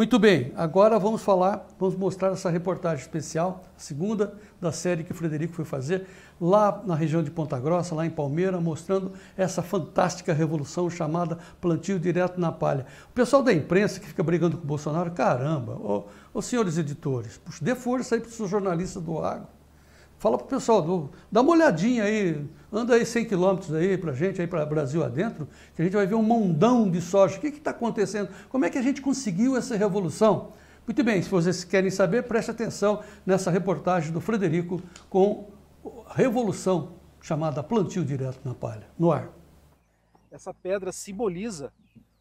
Muito bem, agora vamos falar, vamos mostrar essa reportagem especial, a segunda da série que o Frederico foi fazer lá na região de Ponta Grossa, lá em Palmeira, mostrando essa fantástica revolução chamada plantio direto na palha. O pessoal da imprensa que fica brigando com o Bolsonaro, caramba, ô, ô senhores editores, puxa, dê força aí para os jornalistas do agro. Fala pro pessoal, do, dá uma olhadinha aí, anda aí 100 quilômetros aí pra gente, aí para Brasil adentro, que a gente vai ver um mondão de soja. O que está acontecendo? Como é que a gente conseguiu essa revolução? Muito bem, se vocês querem saber, preste atenção nessa reportagem do Frederico com a revolução chamada plantio direto na palha, no ar. Essa pedra simboliza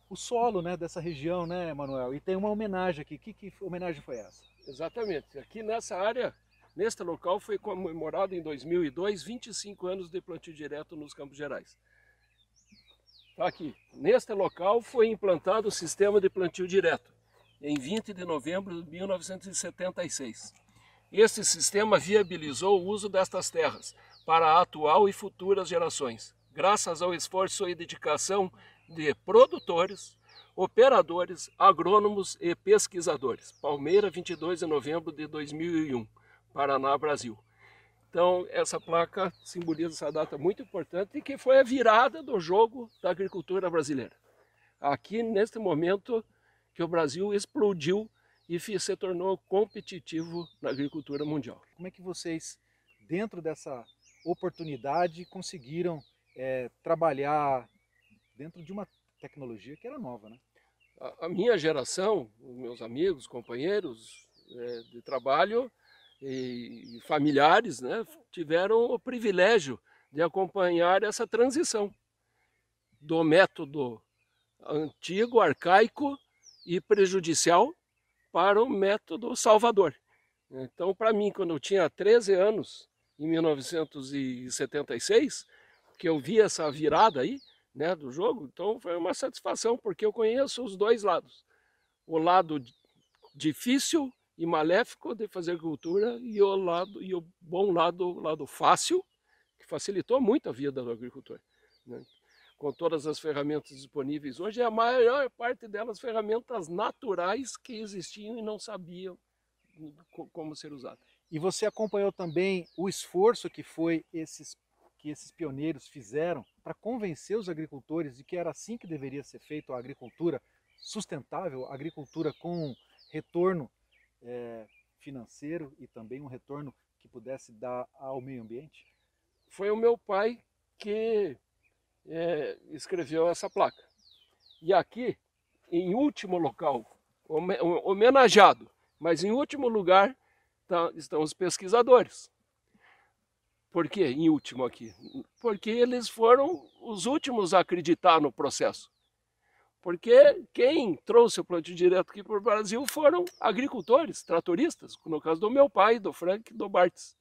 o solo né, dessa região, né, Manuel? E tem uma homenagem aqui. Que, que homenagem foi essa? Exatamente. Aqui nessa área Neste local foi comemorado em 2002 25 anos de plantio direto nos Campos Gerais. Está aqui. Neste local foi implantado o sistema de plantio direto em 20 de novembro de 1976. Este sistema viabilizou o uso destas terras para a atual e futuras gerações, graças ao esforço e dedicação de produtores, operadores, agrônomos e pesquisadores. Palmeira, 22 de novembro de 2001. Paraná, Brasil. Então, essa placa simboliza essa data muito importante que foi a virada do jogo da agricultura brasileira. Aqui, neste momento, que o Brasil explodiu e se tornou competitivo na agricultura mundial. Como é que vocês, dentro dessa oportunidade, conseguiram é, trabalhar dentro de uma tecnologia que era nova, né? A, a minha geração, meus amigos, companheiros é, de trabalho, e familiares né, tiveram o privilégio de acompanhar essa transição do método antigo, arcaico e prejudicial para o método salvador. Então, para mim, quando eu tinha 13 anos, em 1976, que eu vi essa virada aí, né, do jogo, então foi uma satisfação, porque eu conheço os dois lados. O lado difícil e maléfico de fazer agricultura e o, lado, e o bom lado, lado fácil, que facilitou muito a vida do agricultor. Né? Com todas as ferramentas disponíveis hoje, a maior parte delas ferramentas naturais que existiam e não sabiam como ser usadas. E você acompanhou também o esforço que foi esses que esses pioneiros fizeram para convencer os agricultores de que era assim que deveria ser feito a agricultura sustentável, a agricultura com retorno é, financeiro e também um retorno que pudesse dar ao meio ambiente? Foi o meu pai que é, escreveu essa placa. E aqui, em último local, homenageado, mas em último lugar tá, estão os pesquisadores. Por que em último aqui? Porque eles foram os últimos a acreditar no processo. Porque quem trouxe o plantio direto aqui para o Brasil foram agricultores, tratoristas, no caso do meu pai, do Frank, do Bartes,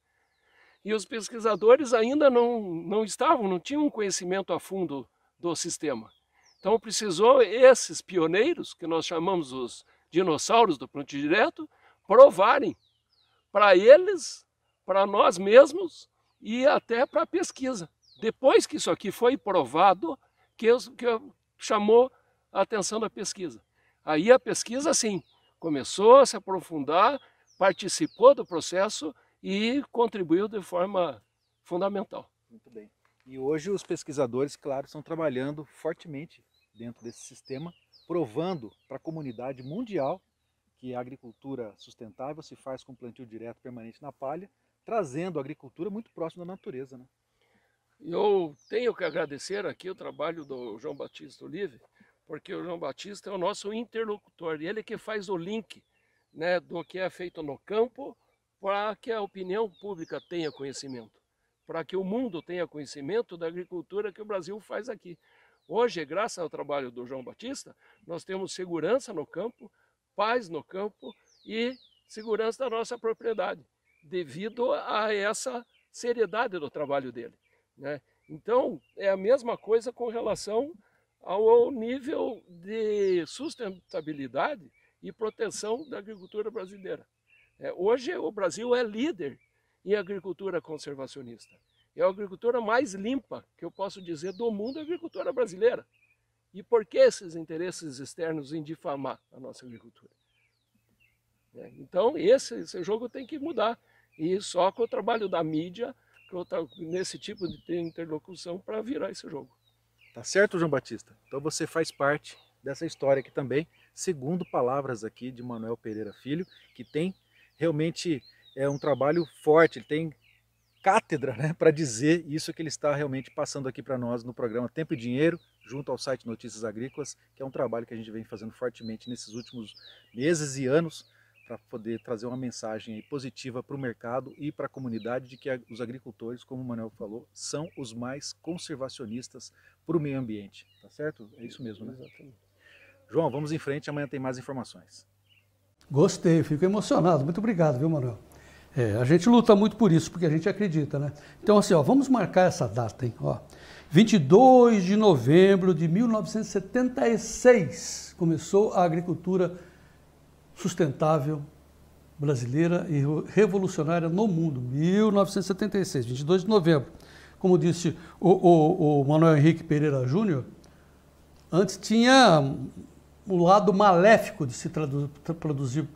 E os pesquisadores ainda não, não estavam, não tinham um conhecimento a fundo do sistema. Então precisou esses pioneiros, que nós chamamos os dinossauros do plantio direto, provarem para eles, para nós mesmos e até para a pesquisa. Depois que isso aqui foi provado, que, que chamou a atenção da pesquisa. Aí a pesquisa, sim, começou a se aprofundar, participou do processo e contribuiu de forma fundamental. Muito bem. E hoje os pesquisadores, claro, estão trabalhando fortemente dentro desse sistema, provando para a comunidade mundial que a agricultura sustentável se faz com plantio direto permanente na palha, trazendo a agricultura muito próximo da natureza. Né? Eu tenho que agradecer aqui o trabalho do João Batista Olive, porque o João Batista é o nosso interlocutor, e ele é que faz o link né, do que é feito no campo para que a opinião pública tenha conhecimento, para que o mundo tenha conhecimento da agricultura que o Brasil faz aqui. Hoje, graças ao trabalho do João Batista, nós temos segurança no campo, paz no campo e segurança da nossa propriedade, devido a essa seriedade do trabalho dele. Né? Então, é a mesma coisa com relação ao nível de sustentabilidade e proteção da agricultura brasileira. É, hoje o Brasil é líder em agricultura conservacionista. É a agricultura mais limpa, que eu posso dizer, do mundo, a agricultura brasileira. E por que esses interesses externos em difamar a nossa agricultura? É, então esse, esse jogo tem que mudar. E só com o trabalho da mídia, nesse tipo de interlocução, para virar esse jogo. Tá certo, João Batista? Então você faz parte dessa história aqui também, segundo palavras aqui de Manuel Pereira Filho, que tem realmente é um trabalho forte, ele tem cátedra né, para dizer isso que ele está realmente passando aqui para nós no programa Tempo e Dinheiro, junto ao site Notícias Agrícolas, que é um trabalho que a gente vem fazendo fortemente nesses últimos meses e anos, para poder trazer uma mensagem positiva para o mercado e para a comunidade de que os agricultores, como o Manuel falou, são os mais conservacionistas para o meio ambiente, tá certo? É isso mesmo, né? Exatamente. João, vamos em frente, amanhã tem mais informações. Gostei, fico emocionado, muito obrigado, viu, Manuel? É, a gente luta muito por isso, porque a gente acredita, né? Então, assim, ó, vamos marcar essa data, hein? Ó, 22 de novembro de 1976 começou a agricultura sustentável brasileira e revolucionária no mundo, 1976, 22 de novembro. Como disse o, o, o Manuel Henrique Pereira Júnior, antes tinha o lado maléfico de se produzir,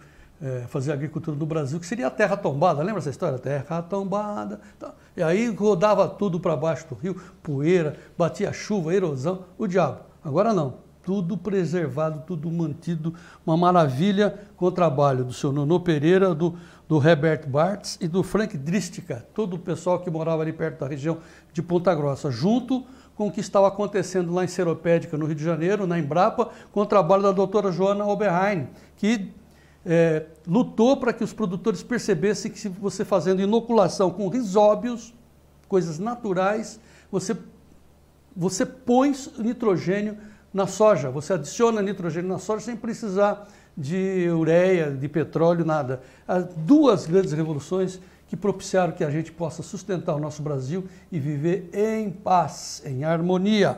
é, fazer agricultura no Brasil, que seria a terra tombada. Lembra essa história? Terra tombada. Tá. E aí rodava tudo para baixo do rio, poeira, batia chuva, erosão, o diabo. Agora não tudo preservado, tudo mantido. Uma maravilha com o trabalho do seu Nono Pereira, do, do Herbert Bartz e do Frank Dristica, todo o pessoal que morava ali perto da região de Ponta Grossa, junto com o que estava acontecendo lá em Seropédica, no Rio de Janeiro, na Embrapa, com o trabalho da doutora Joana Oberheim, que é, lutou para que os produtores percebessem que se você fazendo inoculação com risóbios, coisas naturais, você, você põe nitrogênio na soja. Você adiciona nitrogênio na soja sem precisar de ureia, de petróleo, nada. As duas grandes revoluções que propiciaram que a gente possa sustentar o nosso Brasil e viver em paz, em harmonia.